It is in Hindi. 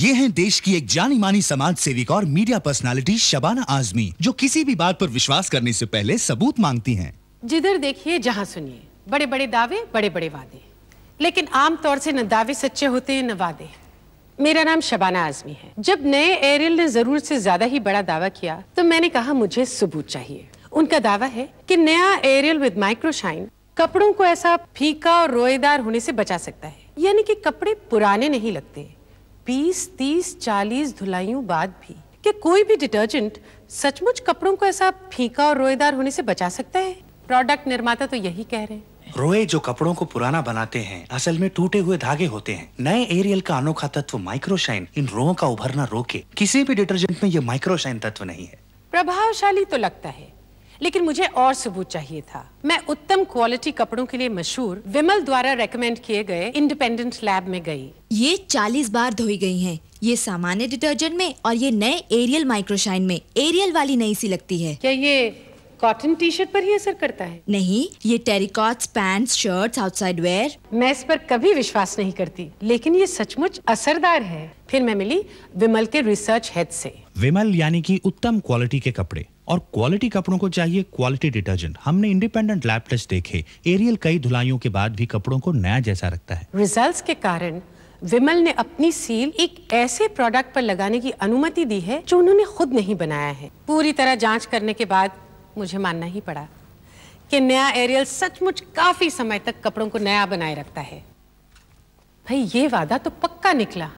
ये हैं देश की एक जानी मानी समाज सेविक और मीडिया पर्सनालिटी शबाना आजमी जो किसी भी बात पर विश्वास करने से पहले सबूत मांगती हैं। जिधर देखिए जहाँ सुनिए बड़े बड़े दावे बड़े बड़े वादे लेकिन आमतौर से न दावे सच्चे होते हैं न वादे मेरा नाम शबाना आजमी है जब नए एरियल ने जरूर से ज्यादा ही बड़ा दावा किया तो मैंने कहा मुझे सबूत चाहिए उनका दावा है कि नया एरियल विद माइक्रोशाइन कपड़ों को ऐसा फीका और रोएदार होने से बचा सकता है यानी कि कपड़े पुराने नहीं लगते बीस तीस चालीस धुलाइयों बाद भी कि कोई भी डिटर्जेंट सचमुच कपड़ों को ऐसा फीका और रोएदार होने से बचा सकता है प्रोडक्ट निर्माता तो यही कह रहे हैं रोए जो कपड़ों को पुराना बनाते हैं असल में टूटे हुए धागे होते हैं नए एरियल का अनोखा तत्व माइक्रोशाइन इन रोगों का उभरना रोके किसी भी डिटर्जेंट में ये माइक्रोशाइन तत्व नहीं है प्रभावशाली तो लगता है लेकिन मुझे और सबूत चाहिए था मैं उत्तम क्वालिटी कपड़ों के लिए मशहूर विमल द्वारा रेकमेंड किए गए इंडिपेंडेंट लैब में गई ये 40 बार धोई गई हैं। ये सामान्य डिटर्जेंट में और ये नए एरियल माइक्रोशाइन में एरियल वाली नई सी लगती है क्या ये कॉटन टी शर्ट पर ही असर करता है नहीं ये terrycots pant shirt outside wear मैं इस पर कभी विश्वास नहीं करती लेकिन ये सचमुच असरदार है फिर मैं मिली विमल के रिसर्च हेड से विमल यानी कि उत्तम क्वालिटी के कपड़े और क्वालिटी कपड़ों को चाहिए क्वालिटी डिटर्जेंट हमने इंडिपेंडेंट लैब टेस्ट देखे एरियल कई धुलाइयों के बाद भी कपड़ों को नया जैसा रखता है रिजल्ट्स के कारण विमल ने अपनी सील एक ऐसे प्रोडक्ट पर लगाने की अनुमति दी है जो उन्होंने खुद नहीं बनाया है पूरी तरह जांच करने के बाद मुझे मानना ही पड़ा कि नया एरियल सचमुच काफी समय तक कपड़ों को नया बनाए रखता है भाई ये वादा तो पक्का निकला